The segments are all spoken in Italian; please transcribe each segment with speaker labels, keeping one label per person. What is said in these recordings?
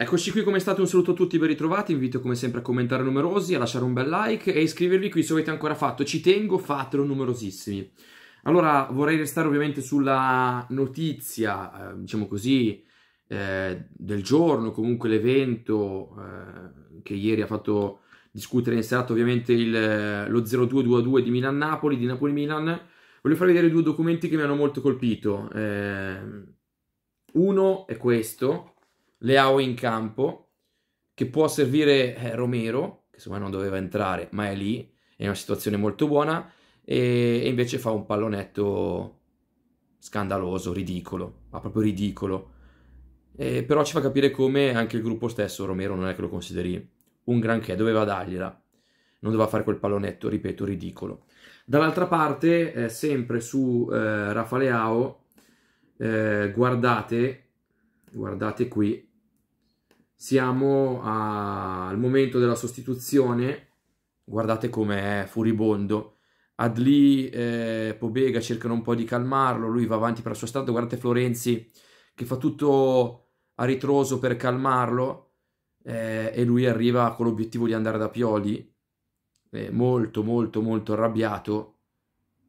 Speaker 1: Eccoci qui come state, un saluto a tutti, ben ritrovati, invito come sempre a commentare numerosi, a lasciare un bel like e iscrivervi qui se avete ancora fatto, ci tengo, fatelo numerosissimi. Allora vorrei restare ovviamente sulla notizia, eh, diciamo così, eh, del giorno, comunque l'evento eh, che ieri ha fatto discutere in serata ovviamente il, eh, lo 0222 di Milan-Napoli, di Napoli-Milan. Voglio farvi vedere due documenti che mi hanno molto colpito. Eh, uno è questo, Leao in campo, che può servire eh, Romero, che secondo me non doveva entrare, ma è lì, è una situazione molto buona, e, e invece fa un pallonetto scandaloso, ridicolo, ma proprio ridicolo. Eh, però ci fa capire come anche il gruppo stesso, Romero, non è che lo consideri un granché, doveva dargliela. Non doveva fare quel pallonetto, ripeto, ridicolo. Dall'altra parte, eh, sempre su eh, Rafaleao, eh, guardate, guardate qui, siamo a, al momento della sostituzione, guardate com'è furibondo. Adli e eh, Pobega cercano un po' di calmarlo, lui va avanti per la sua strada, guardate Florenzi che fa tutto a ritroso per calmarlo eh, e lui arriva con l'obiettivo di andare da Pioli, eh, molto molto molto arrabbiato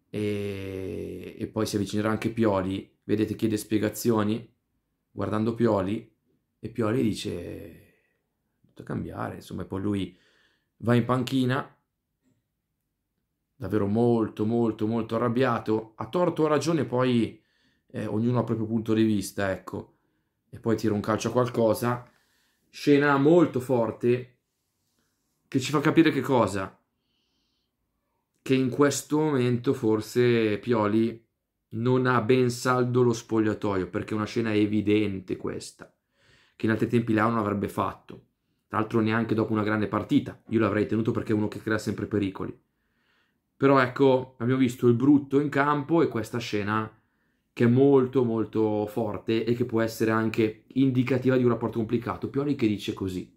Speaker 1: e, e poi si avvicinerà anche Pioli, vedete chiede spiegazioni, guardando Pioli e Pioli dice tutto cambiare, insomma, e poi lui va in panchina, davvero molto, molto, molto arrabbiato, a torto o a ragione poi eh, ognuno ha il proprio punto di vista, ecco, e poi tira un calcio a qualcosa, scena molto forte che ci fa capire che cosa? Che in questo momento forse Pioli non ha ben saldo lo spogliatoio, perché è una scena evidente questa che in altri tempi Leao non avrebbe fatto, tra l'altro neanche dopo una grande partita, io l'avrei tenuto perché è uno che crea sempre pericoli. Però ecco, abbiamo visto il brutto in campo e questa scena che è molto molto forte e che può essere anche indicativa di un rapporto complicato. Pioli che dice così.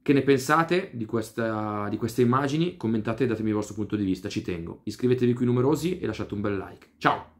Speaker 1: Che ne pensate di, questa, di queste immagini? Commentate e datemi il vostro punto di vista, ci tengo. Iscrivetevi qui numerosi e lasciate un bel like. Ciao!